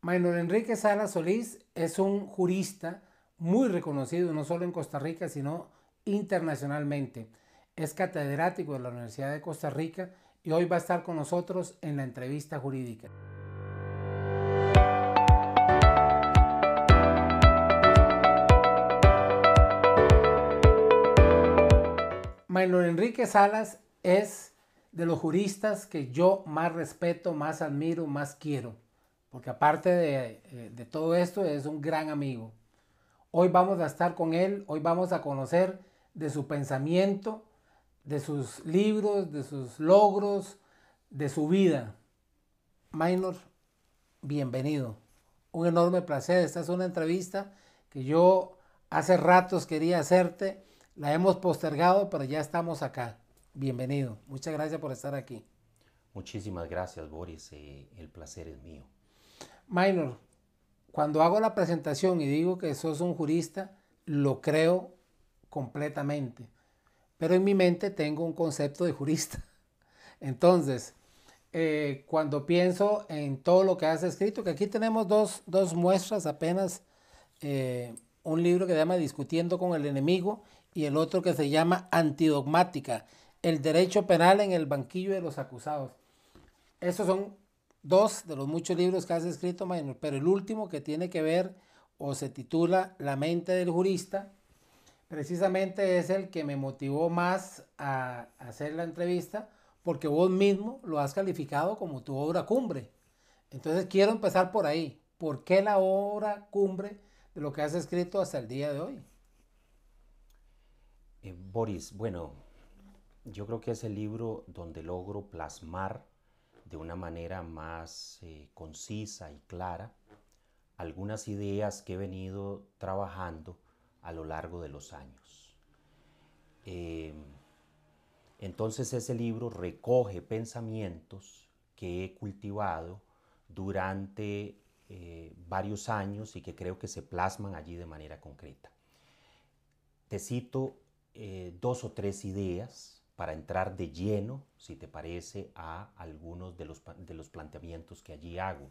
Maynor Enrique Salas Solís es un jurista muy reconocido, no solo en Costa Rica, sino internacionalmente. Es catedrático de la Universidad de Costa Rica y hoy va a estar con nosotros en la entrevista jurídica. Maynor Enrique Salas es de los juristas que yo más respeto, más admiro, más quiero porque aparte eh, de, todo esto es un gran amigo. Hoy vamos a estar con él, hoy vamos a conocer de su pensamiento, de sus libros, de sus logros, de su vida. Minor, bienvenido. Un enorme placer. Esta es una entrevista que yo hace ratos quería hacerte. La hemos postergado, pero ya estamos acá. Bienvenido. Muchas gracias por estar aquí. Muchísimas gracias, Boris. Eh, el placer es mío. Minor, cuando hago la presentación y digo que sos un jurista, lo creo completamente. Pero en mi mente tengo un concepto de jurista. Entonces, eh, cuando pienso en todo lo que has escrito, que aquí tenemos dos, muestras apenas, eh, un libro que se llama Discutiendo con el enemigo y el otro que se llama Antidogmática, el derecho penal en el banquillo de los acusados. Esos son dos de los muchos libros que has escrito, pero el último que tiene que ver o se titula La mente del jurista, precisamente es el que me motivó más a hacer la entrevista, porque vos mismo lo has calificado como tu obra cumbre. Entonces quiero empezar por ahí. ¿Por qué la obra cumbre de lo que has escrito hasta el día de hoy? Eh, Boris, bueno, yo creo que es el libro donde logro plasmar de una manera más eh, concisa y clara algunas ideas que he venido trabajando a lo largo de los años. Eh, entonces ese libro recoge pensamientos que he cultivado durante eh, varios años y que creo que se plasman allí de manera concreta. Te cito dos o tres ideas para entrar de lleno, si te parece, a algunos de los, planteamientos que allí hago.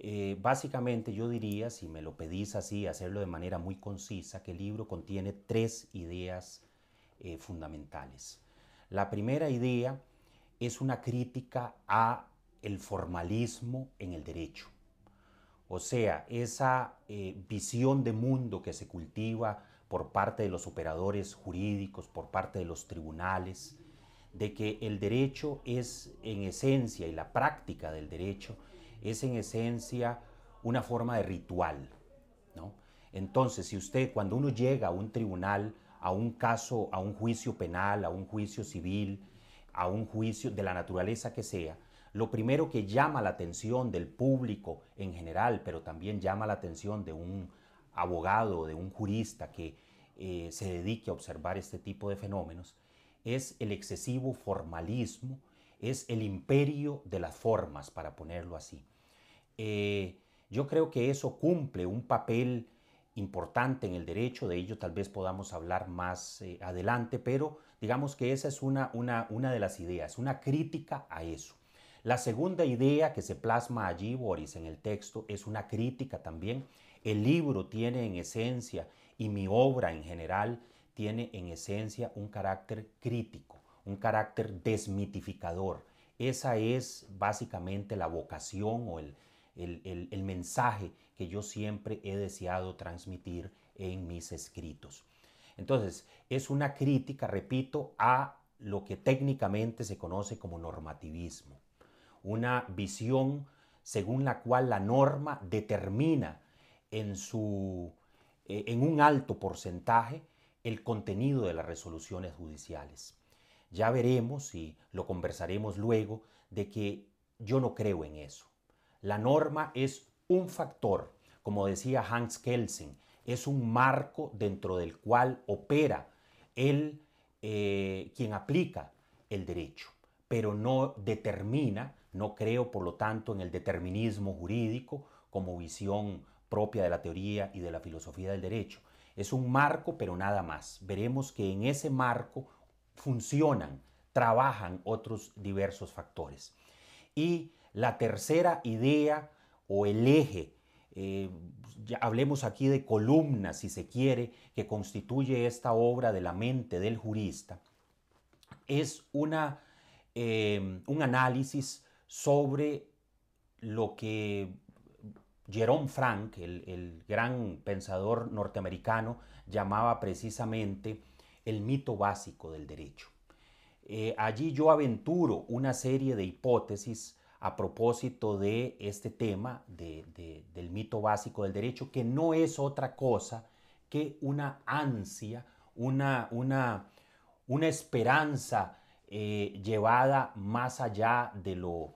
Eh, básicamente yo diría, si me lo pedís así, hacerlo de manera muy concisa, que el libro contiene tres ideas eh, fundamentales. La primera idea es una crítica a el formalismo en el derecho. O sea, esa eh, visión de mundo que se cultiva por parte de los operadores jurídicos, por parte de los tribunales, de que el derecho es en esencia y la práctica del derecho es en esencia una forma de ritual. Entonces, si usted cuando uno llega a un tribunal, a un caso, a un juicio penal, a un juicio civil, a un juicio de la naturaleza que sea, lo primero que llama la atención del público en general, pero también llama la atención de un abogado, de un jurista que eh, se dedique a observar este tipo de fenómenos, es el excesivo formalismo, es el imperio de las formas, para ponerlo así. Eh, yo creo que eso cumple un papel importante en el derecho, de ello tal vez podamos hablar más eh, adelante, pero digamos que esa es una, una, una, de las ideas, una crítica a eso. La segunda idea que se plasma allí, Boris, en el texto, es una crítica también el libro tiene en esencia y mi obra en general tiene en esencia un carácter crítico, un carácter desmitificador. Esa es básicamente la vocación o el, mensaje que yo siempre he deseado transmitir en mis escritos. Entonces, es una crítica, repito, a lo que técnicamente se conoce como normativismo, una visión según la cual la norma determina en, su, e, en un alto porcentaje el contenido de las resoluciones judiciales. Ya veremos y lo conversaremos luego de que yo no creo en eso. La norma es un factor, como decía Hans Kelsen, es un marco dentro del cual opera el, eh, quien aplica el derecho, pero no determina, no creo por lo tanto en el determinismo jurídico como visión propia de la teoría y de la filosofía del derecho. Es un marco, pero nada más. Veremos que en ese marco funcionan, trabajan otros diversos factores. Y la tercera idea o el eje, eh, hablemos aquí de columna, si se quiere, que constituye esta obra de la mente del jurista, es una, eh, un análisis sobre lo que Jerome Frank, el, gran pensador norteamericano, llamaba precisamente el mito básico del derecho. Eh, allí yo aventuro una serie de hipótesis a propósito de este tema del mito básico del derecho, que no es otra cosa que una ansia, una, esperanza eh, llevada más allá de lo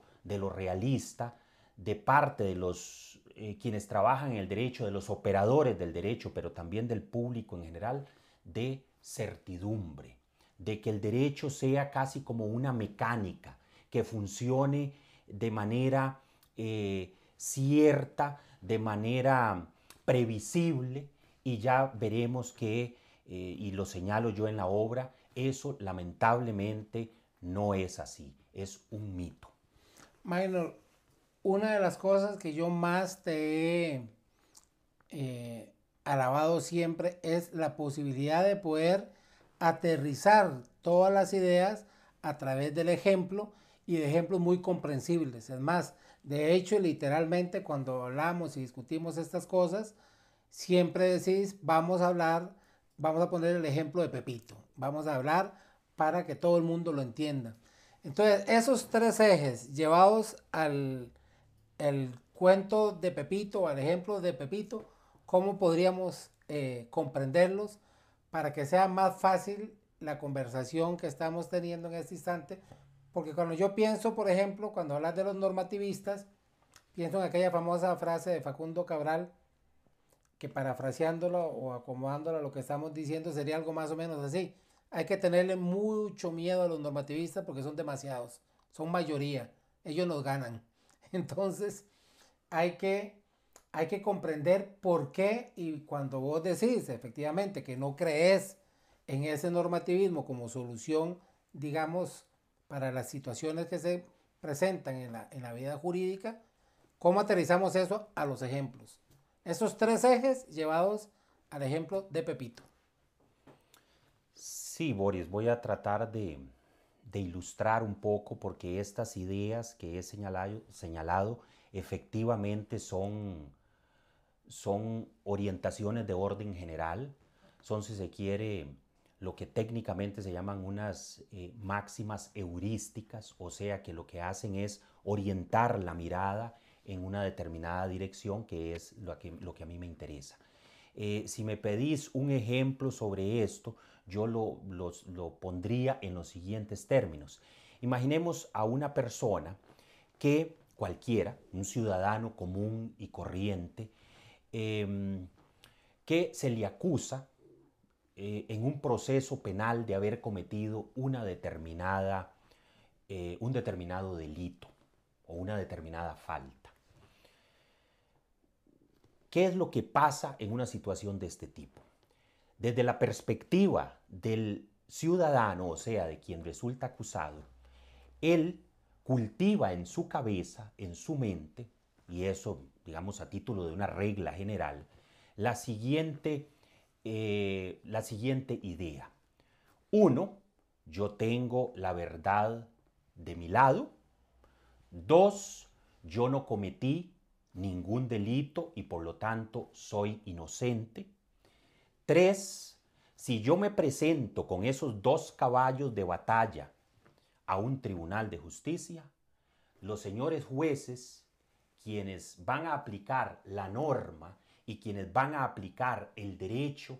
realista de parte de los eh, quienes trabajan en el derecho, de los operadores del derecho, pero también del público en general, de certidumbre, de que el derecho sea casi como una mecánica, que funcione de manera eh, cierta, de manera previsible, y ya veremos que, eh, y lo señalo yo en la obra, eso lamentablemente no es así, es un mito una de las cosas que yo más te he eh, alabado siempre es la posibilidad de poder aterrizar todas las ideas a través del ejemplo y de ejemplos muy comprensibles. Es más, de hecho, literalmente cuando hablamos y discutimos estas cosas, siempre decís, vamos a hablar, vamos a poner el ejemplo de Pepito, vamos a hablar para que todo el mundo lo entienda. Entonces, esos tres ejes llevados al, el cuento de Pepito, el ejemplo de Pepito, cómo podríamos eh, comprenderlos para que sea más fácil la conversación que estamos teniendo en este instante. Porque cuando yo pienso, por ejemplo, cuando hablas de los normativistas, pienso en aquella famosa frase de Facundo Cabral, que parafraseándola o acomodándola a lo que estamos diciendo sería algo más o menos así. Hay que tenerle mucho miedo a los normativistas porque son demasiados, son mayoría, ellos nos ganan. Entonces, hay que, hay que comprender por qué y cuando vos decís efectivamente que no crees en ese normativismo como solución, digamos, para las situaciones que se presentan en la, en la vida jurídica, ¿cómo aterrizamos eso a los ejemplos? Esos tres ejes llevados al ejemplo de Pepito. Sí, Boris, voy a tratar de, de ilustrar un poco porque estas ideas que he señalado, efectivamente son, son orientaciones de orden general, son si se quiere lo que técnicamente se llaman unas eh, máximas heurísticas, o sea que lo que hacen es orientar la mirada en una determinada dirección que es lo que, lo que a mí me interesa. Eh, si me pedís un ejemplo sobre esto, yo lo, pondría en los siguientes términos. Imaginemos a una persona que cualquiera, un ciudadano común y corriente, em, que se le acusa eh, en un proceso penal de haber cometido una determinada, eh, un determinado delito o una determinada falta. ¿Qué es lo que pasa en una situación de este tipo? Desde la perspectiva del ciudadano, o sea, de quien resulta acusado, él cultiva en su cabeza, en su mente, y eso, digamos, a título de una regla general, la siguiente, eh, la siguiente idea. Uno, yo tengo la verdad de mi lado. Dos, yo no cometí ningún delito y por lo tanto soy inocente. Tres, si yo me presento con esos dos caballos de batalla a un tribunal de justicia, los señores jueces, quienes van a aplicar la norma y quienes van a aplicar el derecho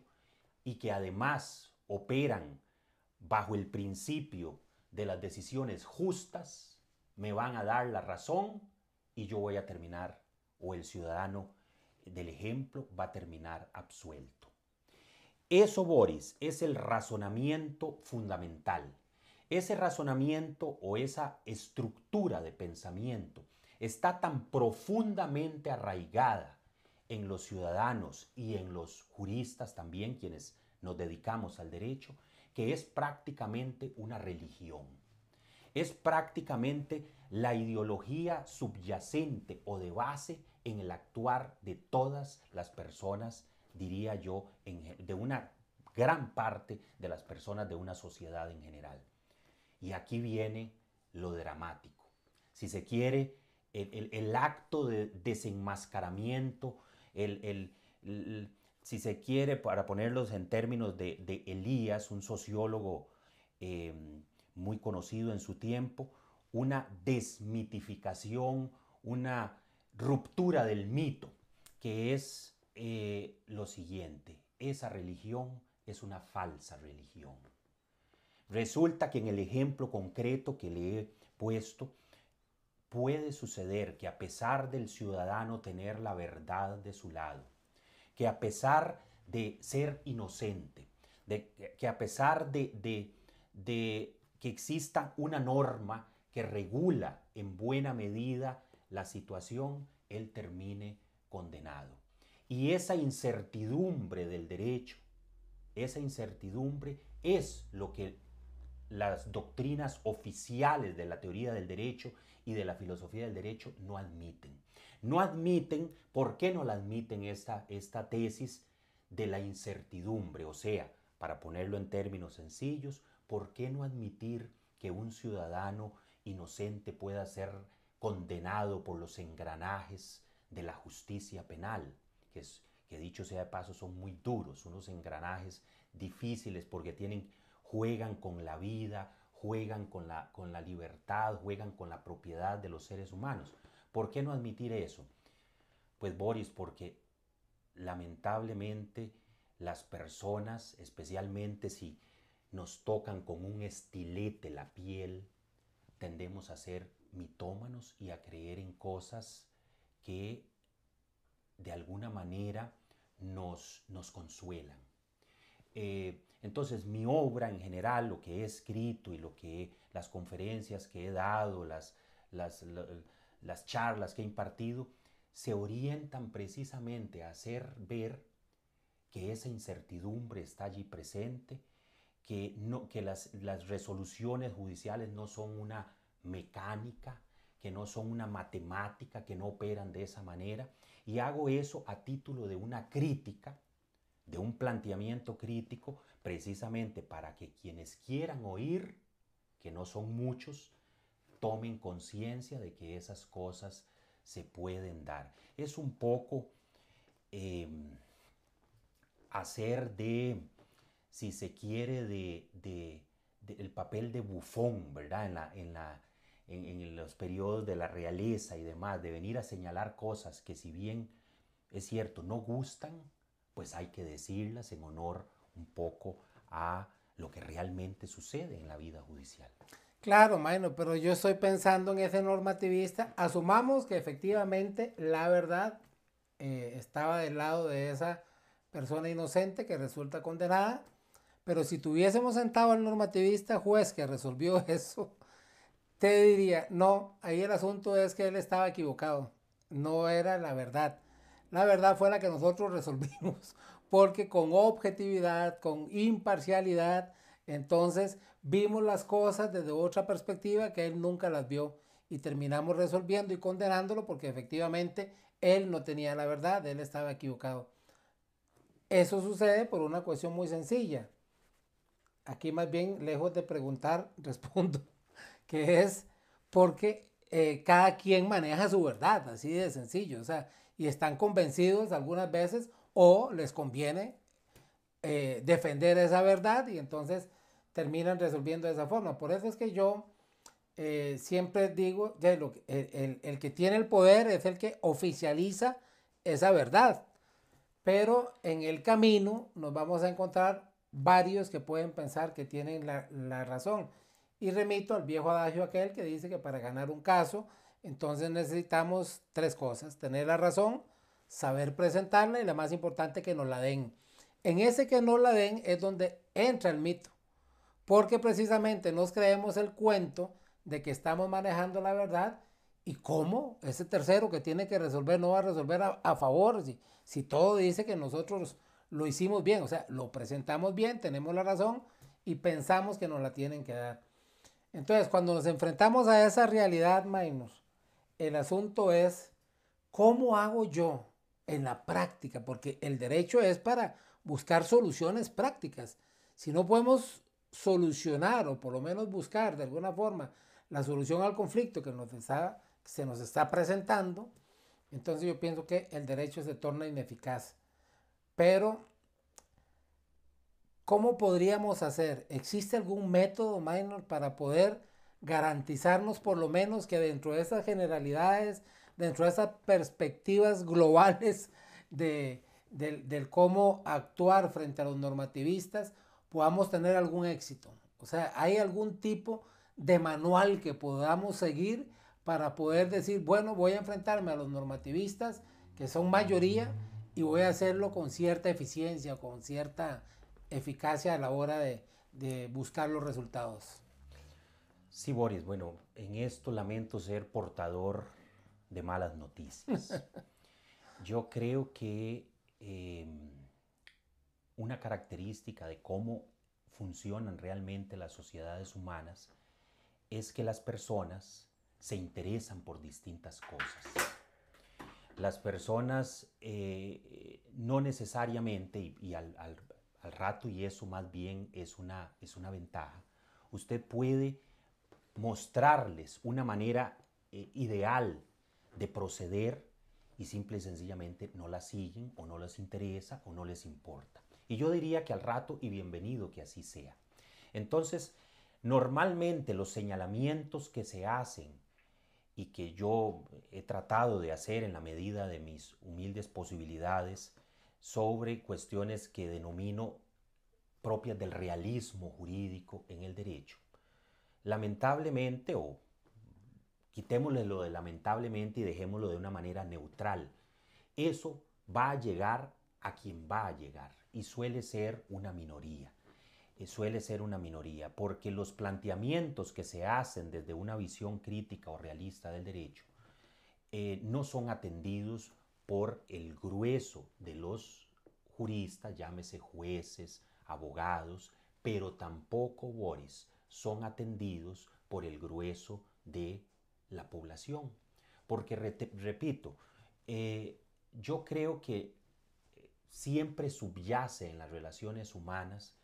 y que además operan bajo el principio de las decisiones justas, me van a dar la razón y yo voy a terminar o el ciudadano del ejemplo va a terminar absuelto. Eso, Boris, es el razonamiento fundamental. Ese razonamiento o esa estructura de pensamiento está tan profundamente arraigada en los ciudadanos y en los juristas también, quienes nos dedicamos al derecho, que es prácticamente una religión. Es prácticamente la ideología subyacente o de base en el actuar de todas las personas, diría yo, de una gran parte de las personas de una sociedad en general. Y aquí viene lo dramático. Si se quiere, el, acto de desenmascaramiento, el, si se quiere, para ponerlos en términos de, Elías, un sociólogo em, muy conocido en su tiempo, una desmitificación, una ruptura del mito, que es eh, lo siguiente, esa religión es una falsa religión. Resulta que en el ejemplo concreto que le he puesto, puede suceder que a pesar del ciudadano tener la verdad de su lado, que a pesar de ser inocente, de, que a pesar de que exista una norma que regula en buena medida la situación, él termine condenado. Y esa incertidumbre del derecho, esa incertidumbre es lo que las doctrinas oficiales de la teoría del derecho y de la filosofía del derecho no admiten. No admiten, ¿por qué no la admiten esta, esta tesis de la incertidumbre? O sea, para ponerlo en términos sencillos, ¿por qué no admitir que un ciudadano inocente pueda ser condenado por los engranajes de la justicia penal, que, dicho sea de paso son muy duros, unos engranajes difíciles porque tienen, juegan con la vida, juegan con la, con la libertad, juegan con la propiedad de los seres humanos. ¿Por qué no admitir eso? Pues Boris, porque lamentablemente las personas, especialmente si nos tocan con un estilete la piel, tendemos a ser mitómanos y a creer en cosas que de alguna manera nos, nos consuelan. Eh, entonces mi obra en general, lo que he escrito y lo que las conferencias que he dado, las, las, charlas que he impartido, se orientan precisamente a hacer ver que esa incertidumbre está allí presente, que, no, que las, las resoluciones judiciales no son una mecánica, que no son una matemática, que no operan de esa manera. Y hago eso a título de una crítica, de un planteamiento crítico, precisamente para que quienes quieran oír, que no son muchos, tomen conciencia de que esas cosas se pueden dar. Es un poco em, hacer de, si se quiere, de, el papel de bufón, ¿verdad? En la, en la en, los periodos de la realeza y demás, de venir a señalar cosas que si bien es cierto, no gustan, pues hay que decirlas en honor un poco a lo que realmente sucede en la vida judicial. Claro, bueno pero yo estoy pensando en ese normativista. Asumamos que efectivamente la verdad eh, estaba del lado de esa persona inocente que resulta condenada, pero si tuviésemos sentado al normativista juez que resolvió eso, te diría, no, ahí el asunto es que él estaba equivocado, no era la verdad. La verdad fue la que nosotros resolvimos, porque con objetividad, con imparcialidad, entonces vimos las cosas desde otra perspectiva que él nunca las vio y terminamos resolviendo y condenándolo porque efectivamente él no tenía la verdad, él estaba equivocado. Eso sucede por una cuestión muy sencilla. Aquí más bien, lejos de preguntar, respondo que es porque eh, cada quien maneja su verdad, así de sencillo, o sea, y están convencidos algunas veces o les conviene eh, defender esa verdad y entonces terminan resolviendo de esa forma. Por eso es que yo eh, siempre digo, que el, el, que tiene el poder es el que oficializa esa verdad, pero en el camino nos vamos a encontrar varios que pueden pensar que tienen la razón y remito al viejo adagio aquel que dice que para ganar un caso, entonces necesitamos tres cosas, tener la razón, saber presentarla y la más importante que nos la den. En ese que no la den es donde entra el mito, porque precisamente nos creemos el cuento de que estamos manejando la verdad y cómo ese tercero que tiene que resolver no va a resolver a, favor si, si todo dice que nosotros lo hicimos bien, o sea, lo presentamos bien, tenemos la razón y pensamos que nos la tienen que dar. Entonces, cuando nos enfrentamos a esa realidad, el asunto es cómo hago yo en la práctica, porque el derecho es para buscar soluciones prácticas. Si no podemos solucionar o por lo menos buscar de alguna forma la solución al conflicto que, nos que se nos está presentando, entonces yo pienso que el derecho se torna ineficaz. Pero ¿Cómo podríamos hacer? ¿Existe algún método, Minor, para poder garantizarnos por lo menos que dentro de esas generalidades, dentro de esas perspectivas globales de, del cómo actuar frente a los normativistas, podamos tener algún éxito? O sea, ¿hay algún tipo de manual que podamos seguir para poder decir, bueno, voy a enfrentarme a los normativistas, que son mayoría, y voy a hacerlo con cierta eficiencia, con cierta eficacia a la hora de, buscar los resultados. Sí, Boris, bueno, en esto lamento ser portador de malas noticias. Yo creo que em, una característica de cómo funcionan realmente las sociedades humanas es que las personas se interesan por distintas cosas. Las personas eh, no necesariamente, y, al, al rato y eso más bien es una, es una ventaja. Usted puede mostrarles una manera eh, ideal de proceder y simple y sencillamente no la siguen o no les interesa o no les importa. Y yo diría que al rato y bienvenido que así sea. Entonces, normalmente los señalamientos que se hacen y que yo he tratado de hacer en la medida de mis humildes posibilidades sobre cuestiones que denomino propias del realismo jurídico en el derecho. Lamentablemente, o quitémosle lo de lamentablemente y dejémoslo de una manera neutral, eso va a llegar a quien va a llegar y suele ser una minoría. Eh, suele ser una minoría porque los planteamientos que se hacen desde una visión crítica o realista del derecho eh, no son atendidos por el grueso de los juristas, llámese jueces, abogados, pero tampoco, Boris, son atendidos por el grueso de la población. Porque, repito, eh, yo creo que eh, siempre subyace en las relaciones humanas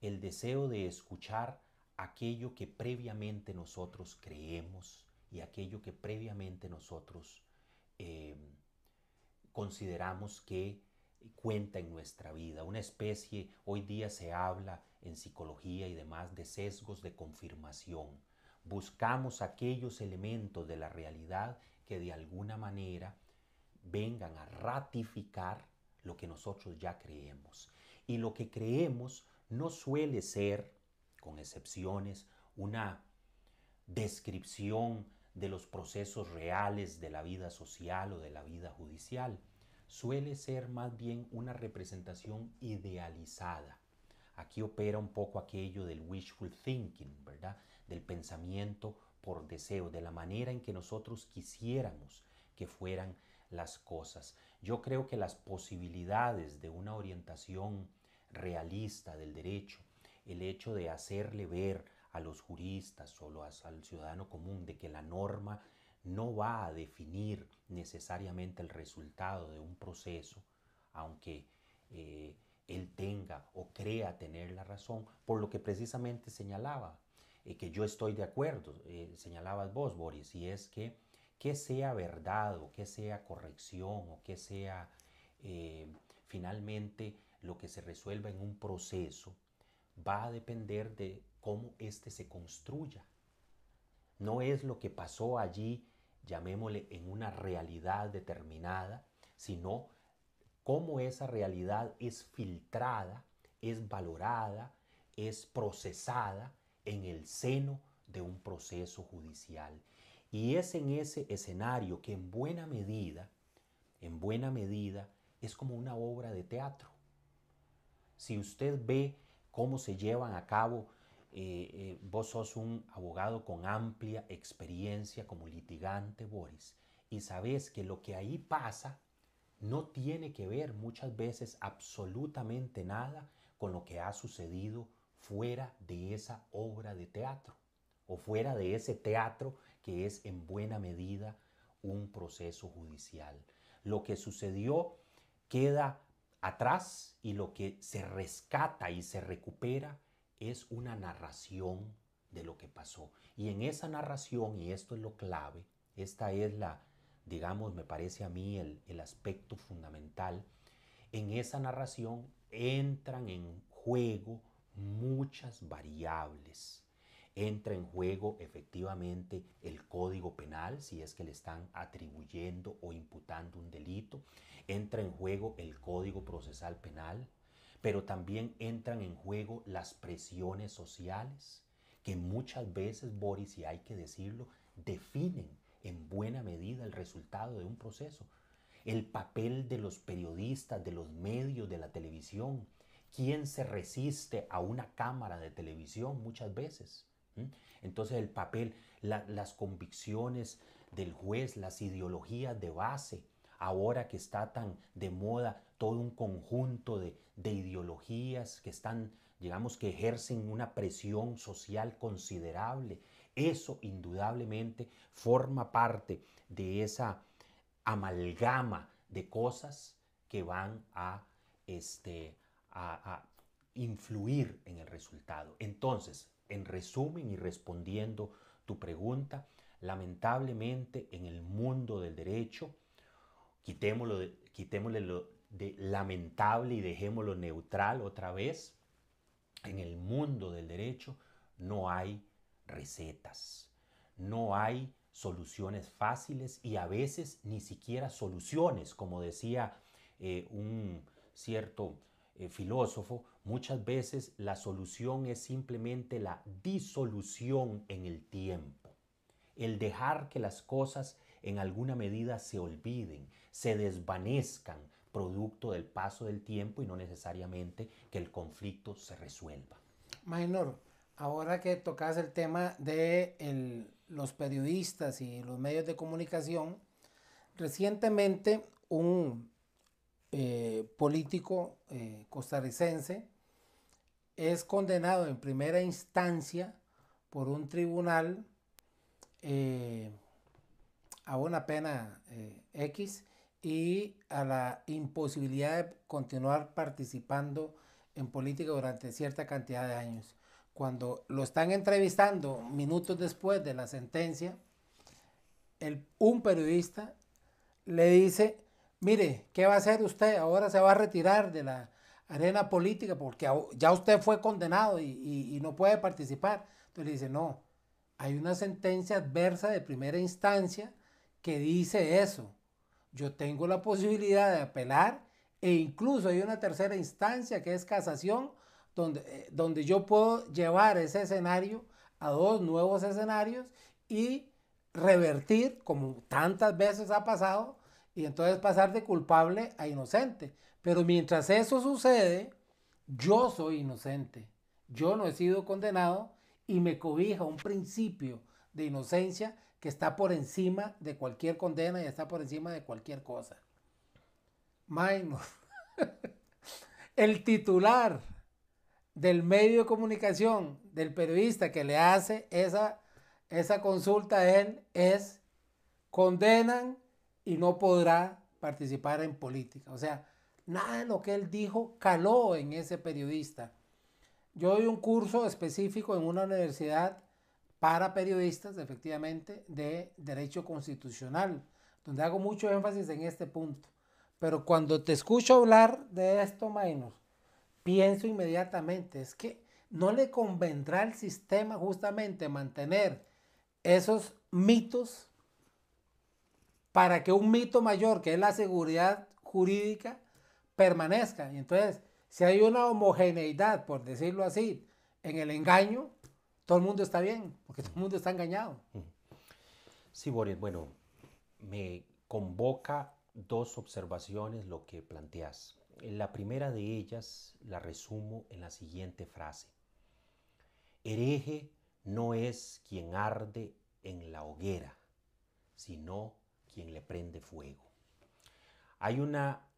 el deseo de escuchar aquello que previamente nosotros creemos y aquello que previamente nosotros eh, consideramos que cuenta en nuestra vida. Una especie, hoy día se habla en psicología y demás de sesgos de confirmación. Buscamos aquellos elementos de la realidad que de alguna manera vengan a ratificar lo que nosotros ya creemos. Y lo que creemos no suele ser, con excepciones, una descripción de los procesos reales de la vida social o de la vida judicial. Suele ser más bien una representación idealizada. Aquí opera un poco aquello del wishful thinking, ¿verdad? Del pensamiento por deseo, de la manera en que nosotros quisiéramos que fueran las cosas. Yo creo que las posibilidades de una orientación realista del derecho, el hecho de hacerle ver a los juristas, o al ciudadano común, de que la norma no va a definir necesariamente el resultado de un proceso, aunque eh, él tenga o crea tener la razón, por lo que precisamente señalaba, eh, que yo estoy de acuerdo, eh, señalabas vos, Boris, y es que que sea verdad o que sea corrección o que sea finalmente lo que se resuelva en un proceso, va a depender de cómo éste se construya. No es lo que pasó allí, llamémosle, en una realidad determinada, sino cómo esa realidad es filtrada, es valorada, es procesada en el seno de un proceso judicial. Y es en ese escenario que en buena medida, en buena medida, es como una obra de teatro. Si usted ve cómo se llevan a cabo eh, eh, vos sos un abogado con amplia experiencia como litigante, Boris, y sabes que lo que ahí pasa no tiene que ver muchas veces absolutamente nada con lo que ha sucedido fuera de esa obra de teatro o fuera de ese teatro que es en buena medida un proceso judicial. Lo que sucedió queda atrás y lo que se rescata y se recupera es una narración de lo que pasó. Y en esa narración, y esto es lo clave, esta es la, digamos, me parece a mí el, aspecto fundamental, en esa narración entran en juego muchas variables. Entra en juego efectivamente el código penal, si es que le están atribuyendo o imputando un delito. Entra en juego el código procesal penal, pero también entran en juego las presiones sociales que muchas veces, Boris, y hay que decirlo, definen en buena medida el resultado de un proceso. El papel de los periodistas, de los medios, de la televisión. ¿Quién se resiste a una cámara de televisión muchas veces? ¿Mm? Entonces el papel, las convicciones del juez, las ideologías de base, ahora que está tan de moda todo un conjunto de, ideologías que están, digamos, que ejercen una presión social considerable. Eso indudablemente forma parte de esa amalgama de cosas que van a, este, a, a influir en el resultado. Entonces, en resumen y respondiendo tu pregunta, lamentablemente en el mundo del derecho, quitémosle lo, lamentable y dejémoslo neutral otra vez, en el mundo del derecho no hay recetas, no hay soluciones fáciles y a veces ni siquiera soluciones, como decía eh, un cierto eh, filósofo, muchas veces la solución es simplemente la disolución en el tiempo, el dejar que las cosas en alguna medida se olviden, se desvanezcan, producto del paso del tiempo y no necesariamente que el conflicto se resuelva. Maynor, ahora que tocas el tema de los periodistas y los medios de comunicación, recientemente un eh, político eh, costarricense es condenado en primera instancia por un tribunal eh, a una pena X y a la imposibilidad de continuar participando en política durante cierta cantidad de años. Cuando lo están entrevistando minutos después de la sentencia, el, un periodista le dice, mire, ¿qué va a hacer usted? Ahora se va a retirar de la arena política porque ya usted fue condenado y, y, y no puede participar. Entonces le dice, no, hay una sentencia adversa de primera instancia que dice eso yo tengo la posibilidad de apelar e incluso hay una tercera instancia que es casación, donde, eh, donde yo puedo llevar ese escenario a dos nuevos escenarios y revertir, como tantas veces ha pasado, y entonces pasar de culpable a inocente. Pero mientras eso sucede, yo soy inocente, yo no he sido condenado y me cobija un principio de inocencia que está por encima de cualquier condena y está por encima de cualquier cosa. Minus El titular del medio de comunicación, del periodista que le hace esa, esa consulta a él, es condenan y no podrá participar en política. O sea, nada de lo que él dijo caló en ese periodista. Yo doy un curso específico en una universidad para periodistas, efectivamente, de derecho constitucional, donde hago mucho énfasis en este punto. Pero cuando te escucho hablar de esto, menos pienso inmediatamente, es que no le convendrá al sistema justamente mantener esos mitos para que un mito mayor, que es la seguridad jurídica, permanezca. Y entonces, si hay una homogeneidad, por decirlo así, en el engaño, todo el mundo está bien, porque todo el mundo está engañado. Sí, Boris, bueno, me convoca dos observaciones lo que planteas. La primera de ellas la resumo en la siguiente frase. Hereje no es quien arde en la hoguera, sino quien le prende fuego. Hay una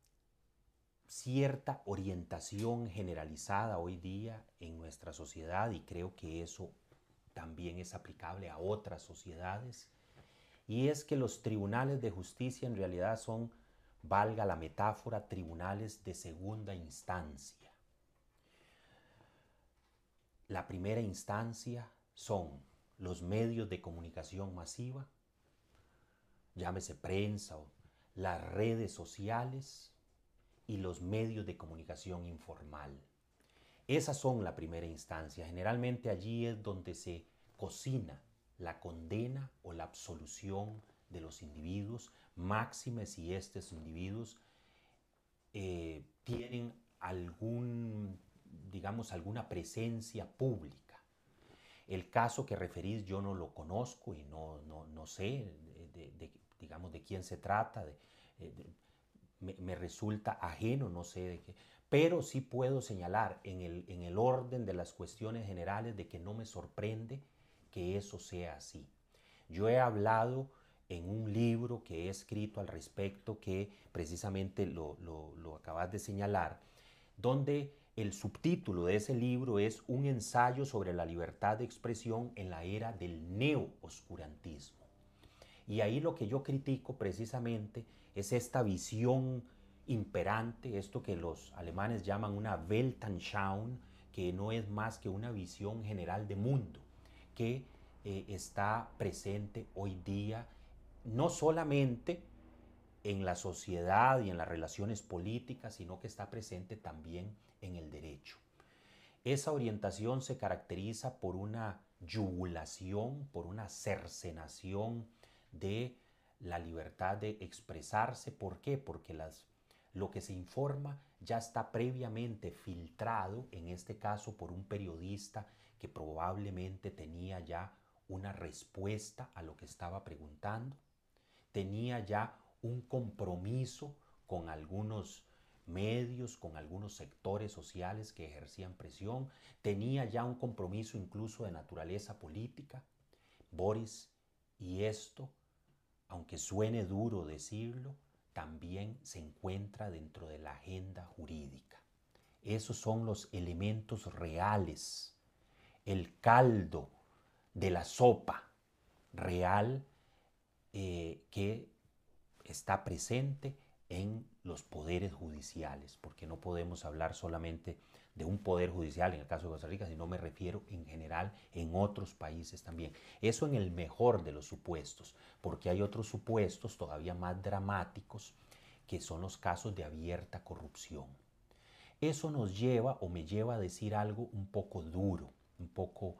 cierta orientación generalizada hoy día en nuestra sociedad y creo que eso también es aplicable a otras sociedades, y es que los tribunales de justicia en realidad son, valga la metáfora, tribunales de segunda instancia. La primera instancia son los medios de comunicación masiva, llámese prensa o las redes sociales, y los medios de comunicación informal. Esas son la primera instancia. Generalmente allí es donde se cocina la condena o la absolución de los individuos, máxime si estos individuos eh, tienen algún, digamos, alguna presencia pública. El caso que referís yo no lo conozco y no, no, sé, de, digamos, de quién se trata, me, resulta ajeno, no sé de qué, pero sí puedo señalar en el, en el orden de las cuestiones generales de que no me sorprende que eso sea así. Yo he hablado en un libro que he escrito al respecto, que precisamente lo, lo, acabas de señalar, donde el subtítulo de ese libro es Un ensayo sobre la libertad de expresión en la era del neo-oscurantismo. Y ahí lo que yo critico precisamente es esta visión imperante, esto que los alemanes llaman una Weltanschauung, que no es más que una visión general de mundo, que eh, está presente hoy día, no solamente en la sociedad y en las relaciones políticas, sino que está presente también en el derecho. Esa orientación se caracteriza por una yugulación, por una cercenación de la libertad de expresarse. ¿Por qué? Porque lo que se informa ya está previamente filtrado, en este caso por un periodista que probablemente tenía ya una respuesta a lo que estaba preguntando, tenía ya un compromiso con algunos medios, con algunos sectores sociales que ejercían presión, tenía ya un compromiso incluso de naturaleza política. Boris, y esto aunque suene duro decirlo, también se encuentra dentro de la agenda jurídica. Esos son los elementos reales, el caldo de la sopa real eh, que está presente en los poderes judiciales, porque no podemos hablar solamente de un poder judicial, en el caso de Costa Rica, sino me refiero en general en otros países también. Eso en el mejor de los supuestos, porque hay otros supuestos todavía más dramáticos que son los casos de abierta corrupción. Eso nos lleva o me lleva a decir algo un poco duro, un poco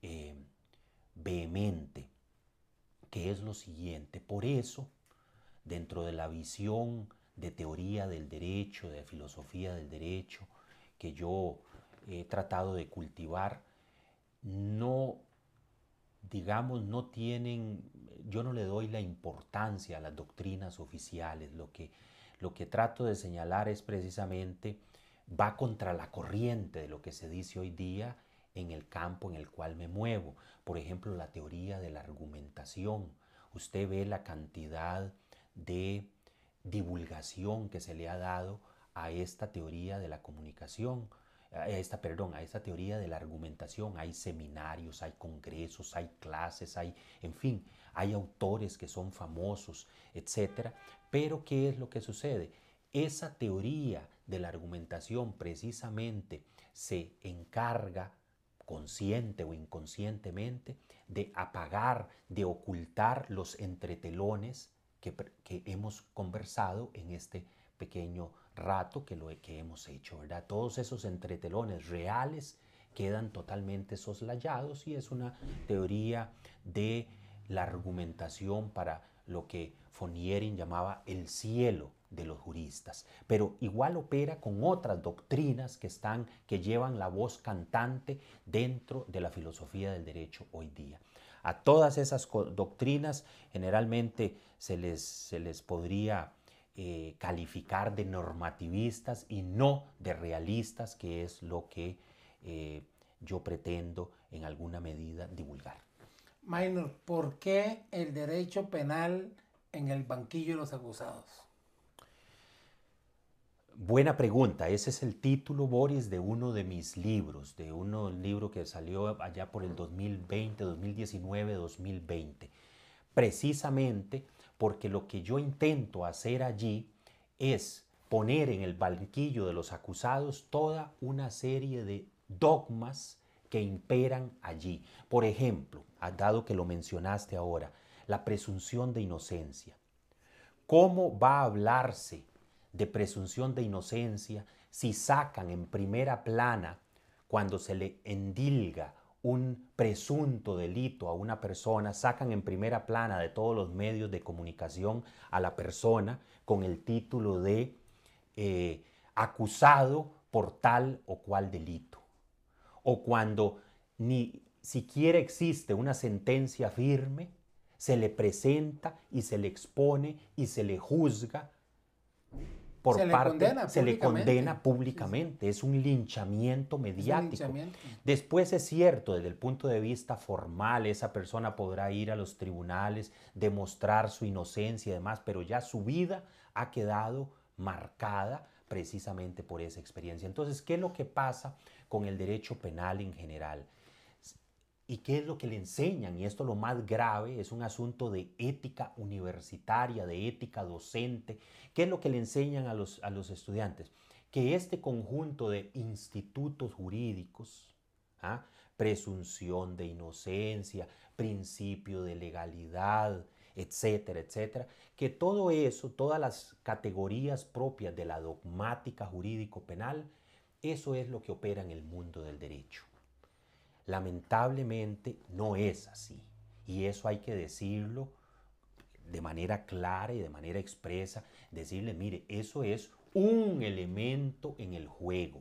eh, vehemente, que es lo siguiente. Por eso, dentro de la visión de teoría del derecho, de filosofía del derecho, que yo he tratado de cultivar, no, digamos, no tienen, yo no le doy la importancia a las doctrinas oficiales. Lo que, lo que trato de señalar es precisamente, va contra la corriente de lo que se dice hoy día en el campo en el cual me muevo. Por ejemplo, la teoría de la argumentación. Usted ve la cantidad de divulgación que se le ha dado a esta teoría de la comunicación, a esta, perdón, a esta teoría de la argumentación. Hay seminarios, hay congresos, hay clases, hay, en fin, hay autores que son famosos, etc. Pero ¿qué es lo que sucede? Esa teoría de la argumentación precisamente se encarga consciente o inconscientemente, de apagar, de ocultar los entretelones que, que hemos conversado en este pequeño rato que lo que hemos hecho, ¿verdad? Todos esos entretelones reales quedan totalmente soslayados y es una teoría de la argumentación para lo que Fonierin llamaba el cielo de los juristas, pero igual opera con otras doctrinas que están que llevan la voz cantante dentro de la filosofía del derecho hoy día. A todas esas doctrinas generalmente se les, se les podría eh, calificar de normativistas y no de realistas, que es lo que eh, yo pretendo en alguna medida divulgar. Minor, ¿por qué el derecho penal en el banquillo de los acusados? Buena pregunta. Ese es el título, Boris, de uno de mis libros, de uno libro que salió allá por el 2020, 2019, 2020. Precisamente porque lo que yo intento hacer allí es poner en el banquillo de los acusados toda una serie de dogmas que imperan allí. Por ejemplo, ah, dado que lo mencionaste ahora, la presunción de inocencia. ¿Cómo va a hablarse de presunción de inocencia si sacan en primera plana cuando se le endilga un presunto delito a una persona, sacan en primera plana de todos los medios de comunicación a la persona con el título de eh, acusado por tal o cual delito. O cuando ni siquiera existe una sentencia firme, se le presenta y se le expone y se le juzga se parte, le se le condena públicamente, es un linchamiento mediático. Después es cierto, desde el punto de vista formal, esa persona podrá ir a los tribunales, demostrar su inocencia y demás, pero ya su vida ha quedado marcada precisamente por esa experiencia. Entonces, ¿qué es lo que pasa con el derecho penal en general? ¿Y qué es lo que le enseñan? Y esto lo más grave, es un asunto de ética universitaria, de ética docente. ¿Qué es lo que le enseñan a los, a los estudiantes? Que este conjunto de institutos jurídicos, ¿ah? presunción de inocencia, principio de legalidad, etcétera, etcétera, que todo eso, todas las categorías propias de la dogmática jurídico-penal, eso es lo que opera en el mundo del derecho. Lamentablemente no es así. Y eso hay que decirlo de manera clara y de manera expresa. Decirle, mire, eso es un elemento en el juego.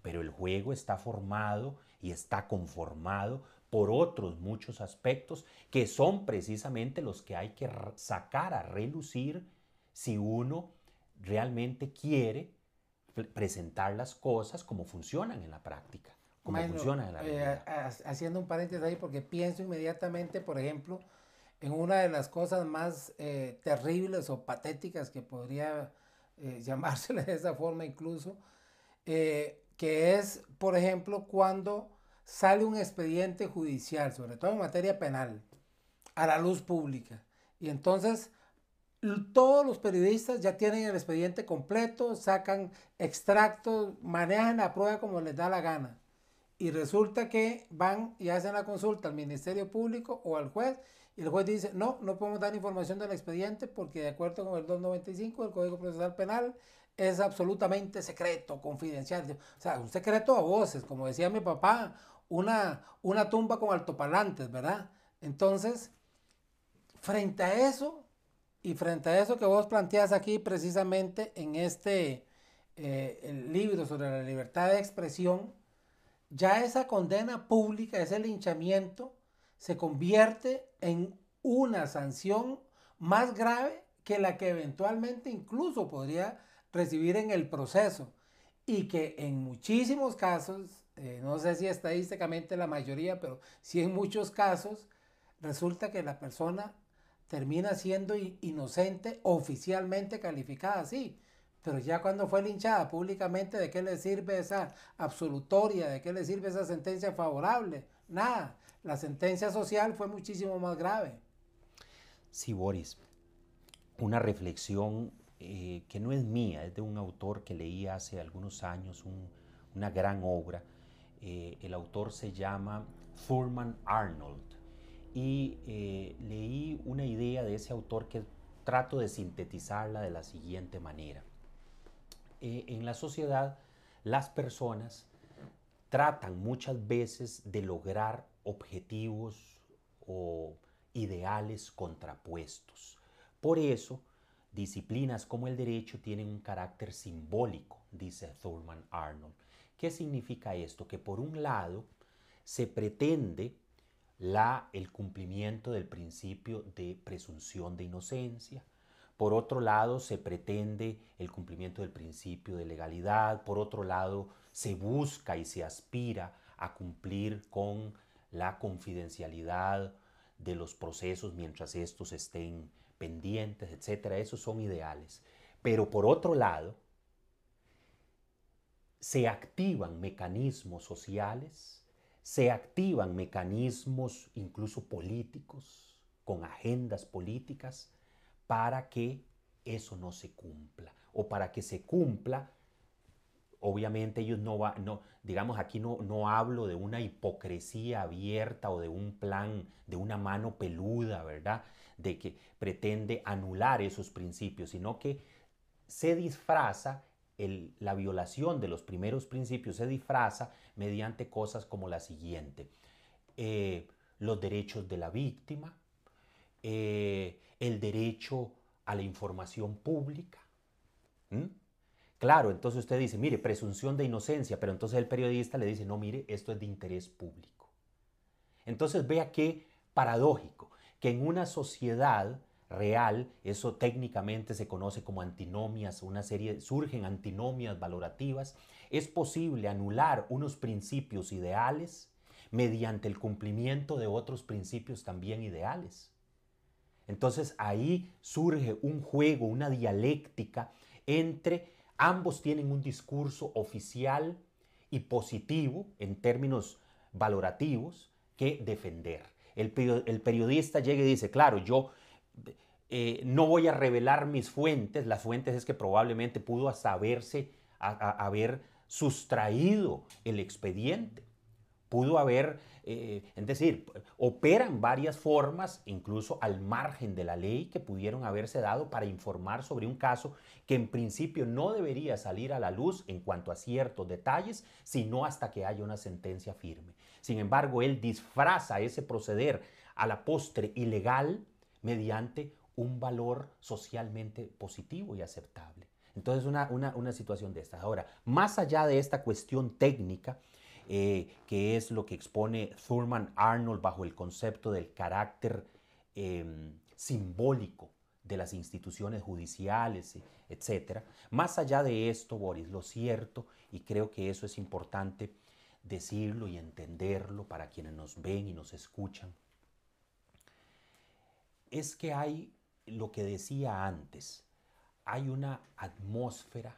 Pero el juego está formado y está conformado por otros muchos aspectos que son precisamente los que hay que sacar a relucir si uno realmente quiere presentar las cosas como funcionan en la práctica cómo funciona la eh, haciendo un paréntesis ahí, porque pienso inmediatamente, por ejemplo, en una de las cosas más eh, terribles o patéticas que podría eh, de esa forma incluso, eh, que es, por ejemplo, cuando sale un expediente judicial, sobre todo en materia penal, a la luz pública. Y entonces todos los periodistas ya tienen el expediente completo, sacan extractos, manejan la prueba como les da la gana y resulta que van y hacen la consulta al Ministerio Público o al juez y el juez dice, no, no podemos dar información del expediente porque de acuerdo con el 295 del Código Procesal Penal es absolutamente secreto, confidencial. O sea, un secreto a voces, como decía mi papá, una, una tumba con altoparlantes, ¿verdad? Entonces, frente a eso y frente a eso que vos planteas aquí precisamente en este eh, libro sobre la libertad de expresión, ya esa condena pública, ese linchamiento, se convierte en una sanción más grave que la que eventualmente incluso podría recibir en el proceso y que en muchísimos casos, eh, no sé si estadísticamente la mayoría, pero sí en muchos casos, resulta que la persona termina siendo inocente oficialmente calificada así. Pero ya cuando fue linchada públicamente, ¿de qué le sirve esa absolutoria? ¿De qué le sirve esa sentencia favorable? Nada. La sentencia social fue muchísimo más grave. Sí, Boris. Una reflexión eh, que no es mía, es de un autor que leí hace algunos años, una gran obra. Eh, el autor se llama Thurman Arnold. Y eh, leí una idea de ese autor que trato de sintetizarla de la siguiente manera. Eh, en la sociedad las personas tratan muchas veces de lograr objetivos o ideales contrapuestos. Por eso, disciplinas como el derecho tienen un carácter simbólico, dice Thurman Arnold. ¿Qué significa esto? Que por un lado se pretende el cumplimiento del principio de presunción de inocencia, por otro lado se pretende el cumplimiento del principio de legalidad, por otro lado se busca y se aspira a cumplir con la confidencialidad de los procesos mientras estos estén pendientes, etc. esos son ideales. Pero por otro lado, se activan mecanismos sociales, se activan mecanismos incluso políticos, con agendas políticas, para que eso no se cumpla o para que se cumpla. Obviamente ellos no va, no, digamos aquí no, no hablo de una hipocresía abierta o de un plan, de una mano peluda, ¿verdad? De que pretende anular esos principios, sino que se disfraza el, la violación de los primeros principios se disfraza mediante cosas como la siguiente. Eh, los derechos de la víctima, eh, el derecho a la información pública. ¿Mm? Claro, entonces usted dice, mire, presunción de inocencia, pero entonces el periodista le dice, no, mire, esto es de interés público. Entonces vea qué paradójico, que en una sociedad real, eso técnicamente se conoce como antinomias, una serie, surgen antinomias valorativas, es posible anular unos principios ideales mediante el cumplimiento de otros principios también ideales. Entonces ahí surge un juego, una dialéctica entre ambos tienen un discurso oficial y positivo en términos valorativos que defender. El, periodista llega y dice, claro, yo eh, no voy a revelar mis fuentes, las fuentes es que probablemente pudo haber sustraído el expediente, pudo haber eh, es decir, operan varias formas, incluso al margen de la ley, que pudieron haberse dado para informar sobre un caso que en principio no debería salir a la luz en cuanto a ciertos detalles, sino hasta que haya una sentencia firme. Sin embargo, él disfraza ese proceder a la postre ilegal mediante un valor socialmente positivo y aceptable. Entonces, una, una situación de estas. Ahora, más allá de esta cuestión técnica, eh, que es lo que expone Thurman Arnold bajo el concepto del carácter em, simbólico de las instituciones judiciales, e, etc. Más allá de esto, Boris, lo cierto, y creo que eso es importante decirlo y entenderlo para quienes nos ven y nos escuchan, es que hay lo que decía antes, hay una atmósfera,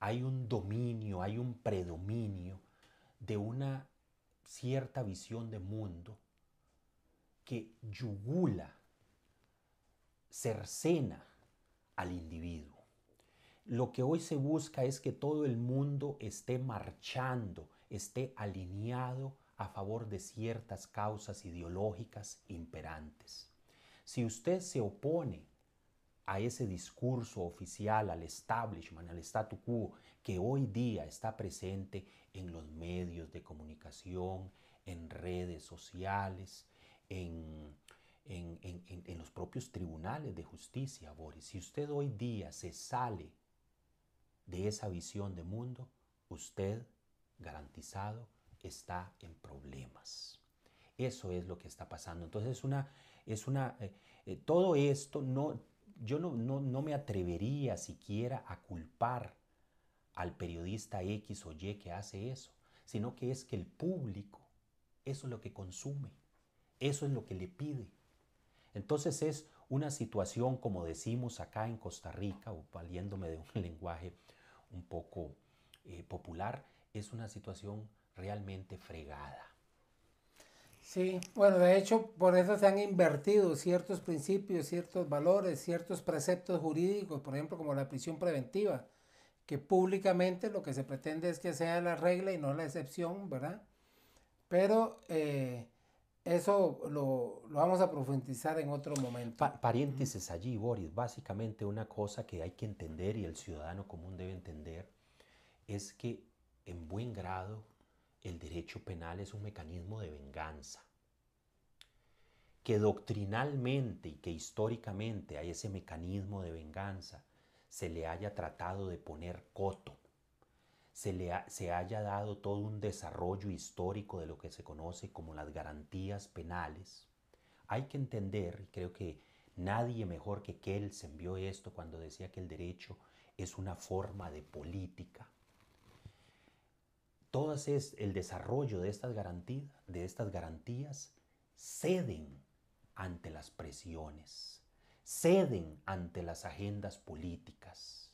hay un dominio, hay un predominio de una cierta visión de mundo que yugula, cercena al individuo. Lo que hoy se busca es que todo el mundo esté marchando, esté alineado a favor de ciertas causas ideológicas imperantes. Si usted se opone a ese discurso oficial, al establishment, al statu quo que hoy día está presente en los medios de comunicación, en redes sociales, en, los propios tribunales de justicia, Boris. Si usted hoy día se sale de esa visión de mundo, usted garantizado está en problemas. Eso es lo que está pasando. Entonces es una, es una, eh, eh, todo esto no yo no, me atrevería siquiera a culpar al periodista X o Y que hace eso, sino que es que el público, eso es lo que consume, eso es lo que le pide. Entonces es una situación, como decimos acá en Costa Rica, o valiéndome de un lenguaje un poco eh, popular, es una situación realmente fregada. Sí, bueno, de hecho, por eso se han invertido ciertos principios, ciertos valores, ciertos preceptos jurídicos, por ejemplo, como la prisión preventiva, que públicamente lo que se pretende es que sea la regla y no la excepción, ¿verdad? Pero eh, eso lo, vamos a profundizar en otro momento. paréntesis allí, Boris, básicamente una cosa que hay que entender y el ciudadano común debe entender es que en buen grado el derecho penal es un mecanismo de venganza, que doctrinalmente y que históricamente a ese mecanismo de venganza se le haya tratado de poner coto, se le haya dado todo un desarrollo histórico de lo que se conoce como las garantías penales, hay que entender, y creo que nadie mejor que Kelsen vio esto cuando decía que el derecho es una forma de política, Todas es el desarrollo de estas, garantías, ceden ante las presiones, ceden ante las agendas políticas.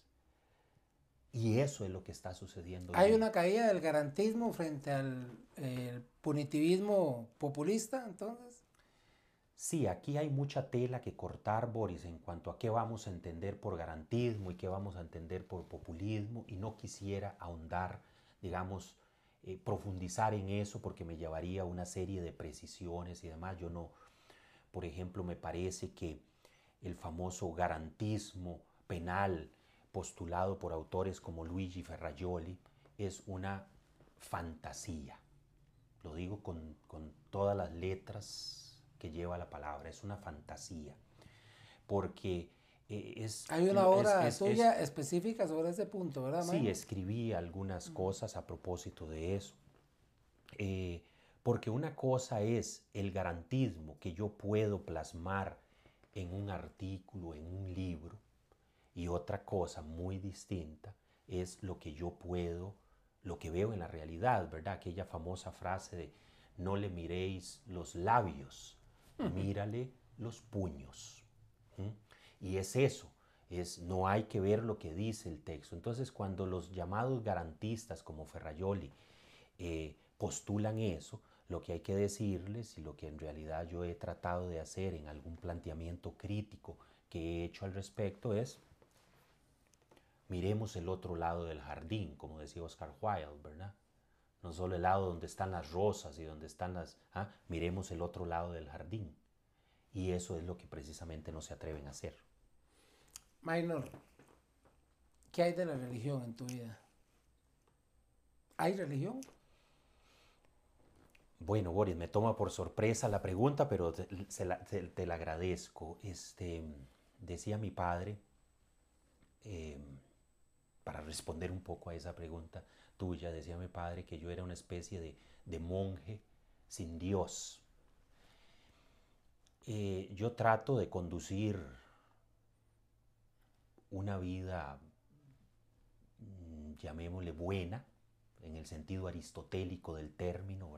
Y eso es lo que está sucediendo. Hay una caída del garantismo frente al punitivismo populista, entonces. Sí, aquí hay mucha tela que cortar, Boris, en cuanto a qué vamos a entender por garantismo y qué vamos a entender por populismo, y no quisiera ahondar, digamos, eh, profundizar en eso porque me llevaría a una serie de precisiones y demás. Yo no, por ejemplo, me parece que el famoso garantismo penal postulado por autores como Luigi Ferraioli es una fantasía. Lo digo con, con todas las letras que lleva la palabra, es una fantasía. Porque eh, Hay una obra tuya específica sobre ese punto, ¿verdad? María? Sí, escribí algunas cosas a propósito de eso. Eh, porque una cosa es el garantismo que yo puedo plasmar en un artículo, en un libro, y otra cosa muy distinta es lo que yo puedo, lo que veo en la realidad, ¿verdad? Aquella famosa frase de no le miréis los labios, mírale los puños. Y es eso, es no hay que ver lo que dice el texto. Entonces cuando los llamados garantistas como ferrayoli eh, postulan eso, lo que hay que decirles y lo que en realidad yo he tratado de hacer en algún planteamiento crítico que he hecho al respecto es, miremos el otro lado del jardín, como decía Oscar Wilde, ¿verdad? No solo el lado donde están las rosas y donde están las... ¿ah? Miremos el otro lado del jardín. Y eso es lo que precisamente no se atreven a hacer. Minor, ¿qué hay de la religión en tu vida? ¿Hay religión? Bueno, Boris, me toma por sorpresa la pregunta, pero te, la, agradezco. Este, decía mi padre, em, para responder un poco a esa pregunta tuya, decía mi padre que yo era una especie de, de monje sin Dios. Eh, yo trato de conducir una vida, mm, llamémosle buena, en el sentido aristotélico del término,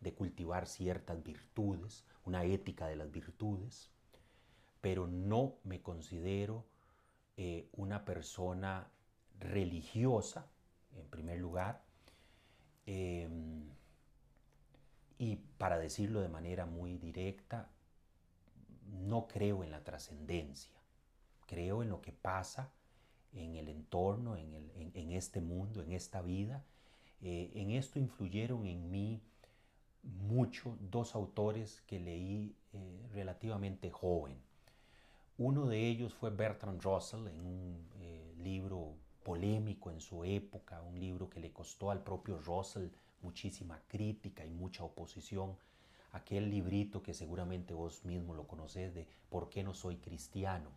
De cultivar ciertas virtudes, una ética de las virtudes, pero no me considero eh, una persona religiosa, en primer lugar, em, y para decirlo de manera muy directa, no creo en la trascendencia creo en lo que pasa en el entorno, en, este mundo, en esta vida. Eh, en esto influyeron en mí mucho dos autores que leí eh, relativamente joven. Uno de ellos fue Bertrand Russell en un eh, libro polémico en su época, un libro que le costó al propio Russell muchísima crítica y mucha oposición. Aquel librito que seguramente vos mismo lo conocés de ¿Por qué no soy cristiano?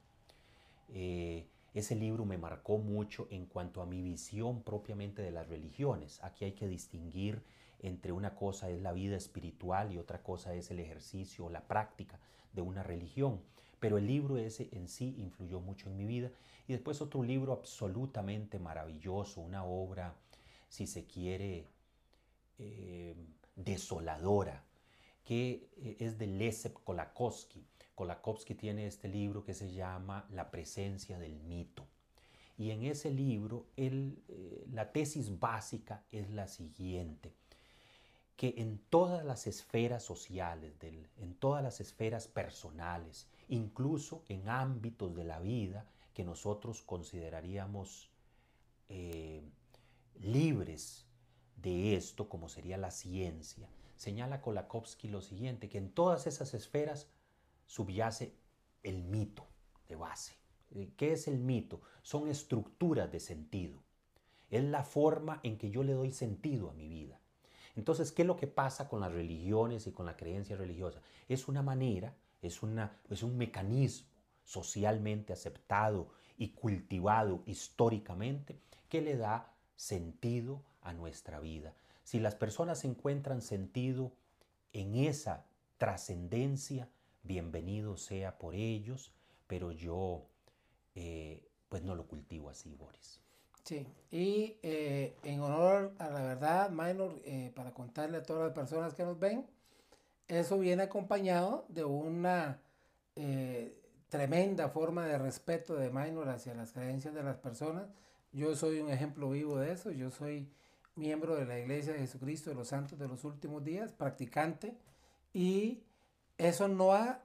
Eh, ese libro me marcó mucho en cuanto a mi visión propiamente de las religiones. Aquí hay que distinguir entre una cosa es la vida espiritual y otra cosa es el ejercicio o la práctica de una religión. Pero el libro ese en sí influyó mucho en mi vida. Y después otro libro absolutamente maravilloso, una obra, si se quiere, eh, desoladora, que eh, es de Leszek Kolakowski Kolakowski tiene este libro que se llama La presencia del mito. Y en ese libro eh, la tesis básica es la siguiente, que en todas las esferas sociales, en todas las esferas personales, incluso en ámbitos de la vida que nosotros consideraríamos eh, libres de esto, como sería la ciencia, señala Kolakowski lo siguiente, que en todas esas esferas subyace el mito de base. Eh, ¿Qué es el mito? Son estructuras de sentido. Es la forma en que yo le doy sentido a mi vida. Entonces, ¿qué es lo que pasa con las religiones y con la creencia religiosa? Es una manera, es, una, es un mecanismo socialmente aceptado y cultivado históricamente que le da sentido a nuestra vida. Si las personas encuentran sentido en esa trascendencia, bienvenido sea por ellos, pero yo eh, pues no lo cultivo así, Boris. Sí, y eh, en honor a la verdad, Minor, eh, para contarle a todas las personas que nos ven, eso viene acompañado de una tremenda forma de respeto de Minor hacia las creencias de las personas. Yo soy un ejemplo vivo de eso, yo soy miembro de la Iglesia de Jesucristo de los Santos de los Últimos Días, practicante, y eso no ha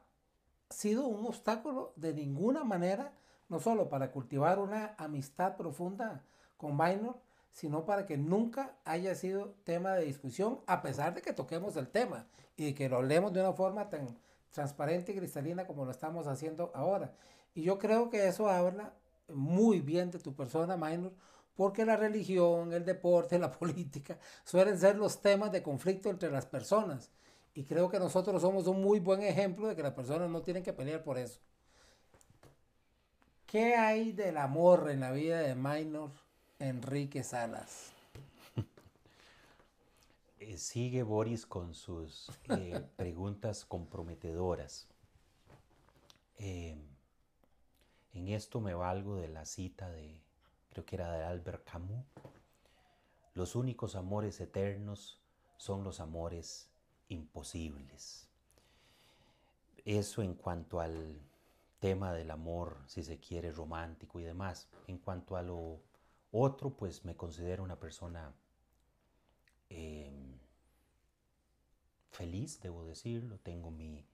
sido un obstáculo de ninguna manera, no solo para cultivar una amistad profunda con Minor, sino para que nunca haya sido tema de discusión, a pesar de que toquemos el tema y que lo hablemos de una forma tan transparente y cristalina como lo estamos haciendo ahora. Y yo creo que eso habla muy bien de tu persona, Minor, porque la religión, el deporte, la política suelen ser los temas de conflicto entre las personas. Y creo que nosotros somos un muy buen ejemplo de que las personas no tienen que pelear por eso. ¿Qué hay del amor en la vida de Minor Enrique Salas? Eh, sigue Boris con sus eh, preguntas comprometedoras. Eh, en esto me valgo de la cita de, creo que era de Albert Camus. Los únicos amores eternos son los amores imposibles. Eso en cuanto al tema del amor, si se quiere, romántico y demás. En cuanto a lo otro, pues me considero una persona em, feliz, debo decirlo. Tengo mi,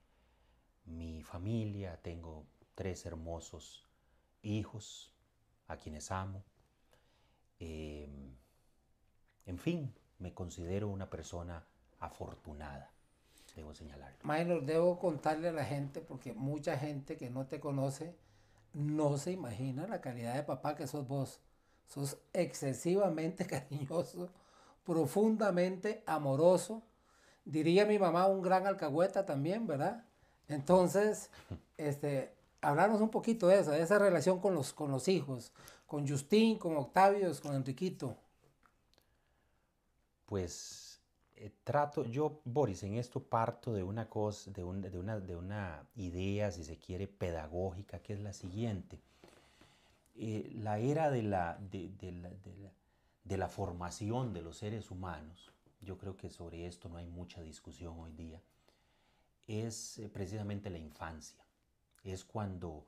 mi familia, tengo tres hermosos hijos a quienes amo. Em, en fin, me considero una persona afortunada, debo señalarlo. Maynor, debo contarle a la gente, porque mucha gente que no te conoce no se imagina la calidad de papá que sos vos. Sos excesivamente cariñoso, profundamente amoroso. Diría mi mamá, un gran alcahueta también, ¿verdad? Entonces, este, hablarnos un poquito de eso, de esa relación con los, con los hijos, con Justín, con Octavio, con Enriquito. Pues eh, trato, yo, Boris, en esto parto de una cosa, de, una, de una idea, si se quiere, pedagógica, que es la siguiente. Eh, la era de la, de, de la formación de los seres humanos, yo creo que sobre esto no hay mucha discusión hoy día, es eh, precisamente la infancia. Es cuando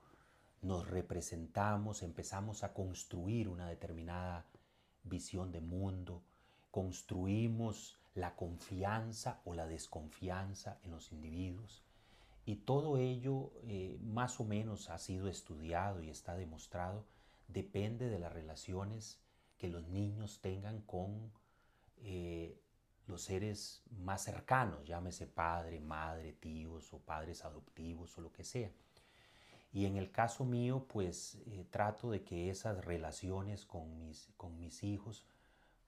nos representamos, empezamos a construir una determinada visión de mundo, construimos la confianza o la desconfianza en los individuos. Y todo ello eh, más o menos ha sido estudiado y está demostrado, depende de las relaciones que los niños tengan con eh, los seres más cercanos, llámese padre, madre, tíos o padres adoptivos o lo que sea. Y en el caso mío, pues eh, trato de que esas relaciones con mis, con mis hijos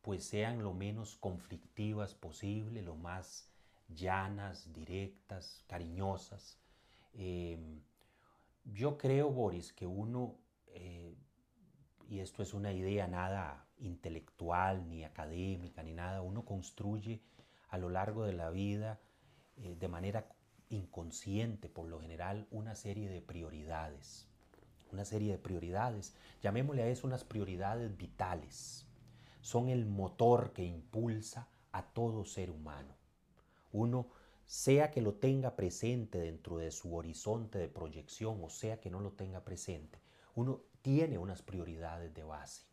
pues sean lo menos conflictivas posible, lo más llanas, directas, cariñosas. Em, yo creo, Boris, que uno, eh, y esto es una idea nada intelectual, ni académica, ni nada, uno construye a lo largo de la vida eh, de manera inconsciente, por lo general, una serie de prioridades. Una serie de prioridades, llamémosle a eso unas prioridades vitales son el motor que impulsa a todo ser humano. Uno, sea que lo tenga presente dentro de su horizonte de proyección o sea que no lo tenga presente, uno tiene unas prioridades de base.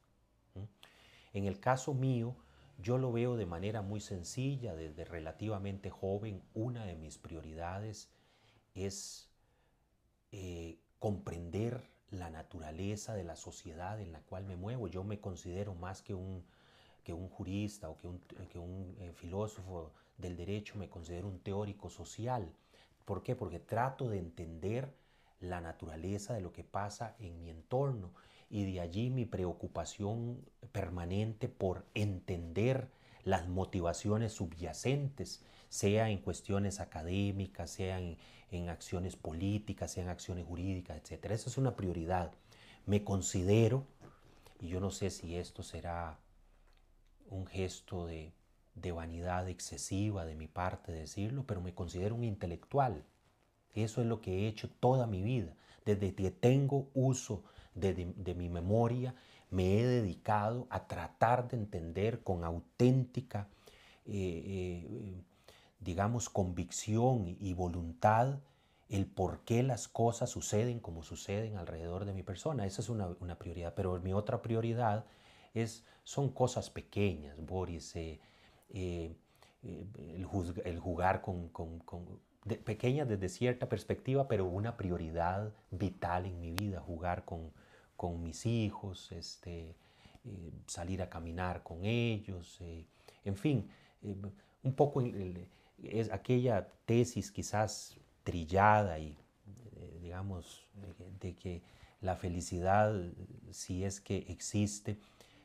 En el caso mío, yo lo veo de manera muy sencilla, desde relativamente joven, una de mis prioridades es eh, comprender la naturaleza de la sociedad en la cual me muevo. Yo me considero más que un que un jurista o que un, eh, eh, filósofo del derecho me considere un teórico social. ¿Por qué? Porque trato de entender la naturaleza de lo que pasa en mi entorno y de allí mi preocupación permanente por entender las motivaciones subyacentes, sea en cuestiones académicas, sea en, en acciones políticas, sea en acciones jurídicas, etc. Esa es una prioridad. Me considero, y yo no sé si esto será un gesto de, vanidad excesiva de mi parte decirlo, pero me considero un intelectual. Eso es lo que he hecho toda mi vida. Desde que tengo uso de, mi memoria, me he dedicado a tratar de entender con auténtica, eh, eh, digamos, convicción y voluntad el por qué las cosas suceden como suceden alrededor de mi persona. Esa es una, una prioridad. Pero mi otra prioridad son cosas pequeñas, Boris, eh, eh, eh, el, jugar con, pequeñas desde cierta perspectiva, pero una prioridad vital en mi vida, jugar con, mis hijos, este, salir a caminar con ellos, en fin, un poco es aquella tesis quizás trillada y digamos de que la felicidad, si es que existe,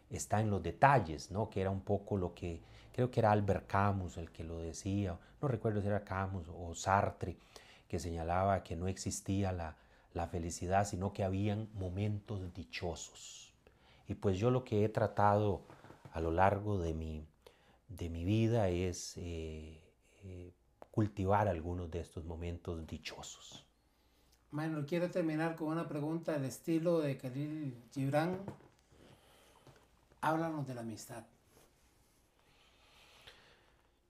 está en los detalles, ¿no? que era un poco lo que creo que era Albert Camus el que lo decía, no recuerdo si era Camus o Sartre, que señalaba que no existía la, felicidad, sino que habían momentos dichosos. Y pues yo lo que he tratado a lo largo de mi, de mi vida es eh, eh, cultivar algunos de estos momentos dichosos. Manuel, quiero terminar con una pregunta al estilo de Khalil Gibran, Háblanos de la amistad.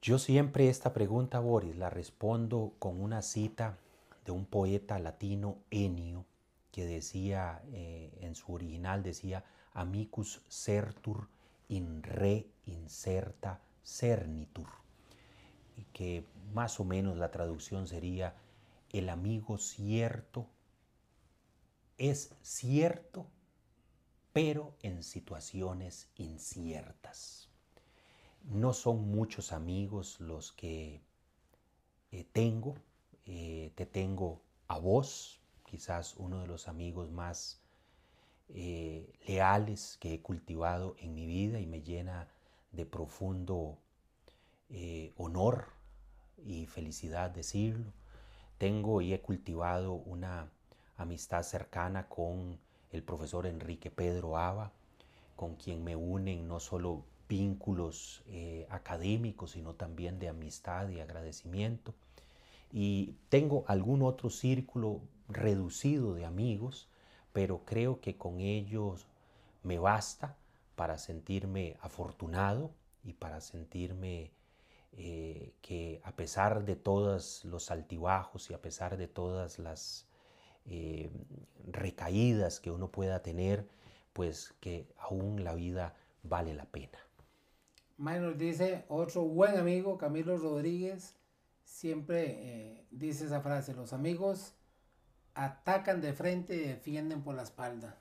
Yo siempre esta pregunta, Boris, la respondo con una cita de un poeta latino, Enio, que decía, eh, en su original decía, amicus certur in re inserta cernitur, y que más o menos la traducción sería, el amigo cierto es cierto pero en situaciones inciertas. No son muchos amigos los que eh, tengo. Eh, te tengo a vos, quizás uno de los amigos más eh, leales que he cultivado en mi vida y me llena de profundo honor y felicidad decirlo. Tengo y he cultivado una amistad cercana con el profesor Enrique Pedro Ava, con quien me unen no solo vínculos eh, académicos, sino también de amistad y agradecimiento. Y tengo algún otro círculo reducido de amigos, pero creo que con ellos me basta para sentirme afortunado y para sentirme eh, que a pesar de todos los altibajos y a pesar de todas las eh, recaídas que uno pueda tener, pues que aún la vida vale la pena. May nos dice otro buen amigo, Camilo Rodríguez, siempre eh, dice esa frase, los amigos atacan de frente y defienden por la espalda.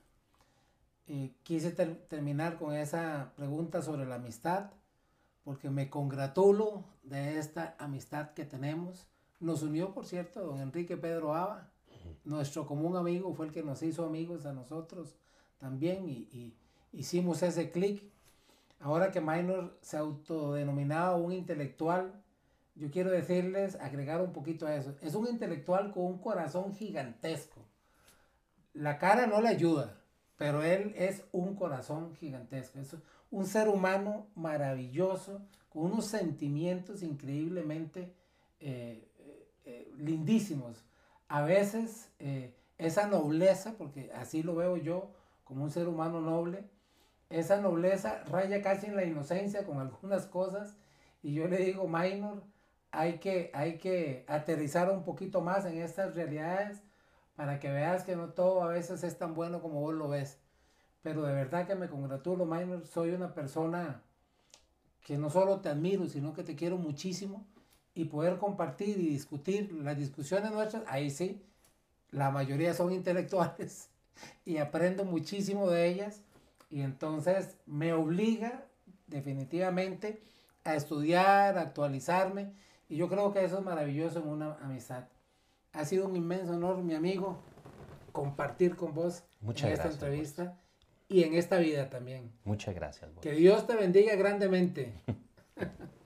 Eh, quise terminar con esa pregunta sobre la amistad, porque me congratulo de esta amistad que tenemos. Nos unió, por cierto, don Enrique Pedro Ava, nuestro común amigo fue el que nos hizo amigos a nosotros también y, hicimos ese clic. Ahora que Minor se autodenominaba un intelectual, yo quiero decirles, agregar un poquito a eso. Es un intelectual con un corazón gigantesco. La cara no le ayuda, pero él es un corazón gigantesco. Es un ser humano maravilloso, con unos sentimientos increíblemente eh, eh, eh, lindísimos a veces eh, esa nobleza, porque así lo veo yo como un ser humano noble, esa nobleza raya casi en la inocencia con algunas cosas y yo le digo, Minor, hay que, hay que aterrizar un poquito más en estas realidades para que veas que no todo a veces es tan bueno como vos lo ves. Pero de verdad que me congratulo, Minor, soy una persona que no solo te admiro, sino que te quiero muchísimo y poder compartir y discutir las discusiones nuestras, ahí sí, la mayoría son intelectuales y aprendo muchísimo de ellas y entonces me obliga definitivamente a estudiar, a actualizarme y yo creo que eso es maravilloso en una amistad. Ha sido un inmenso honor, mi amigo, compartir con vos en esta entrevista y en esta vida también. Muchas gracias. Que Dios te bendiga grandemente.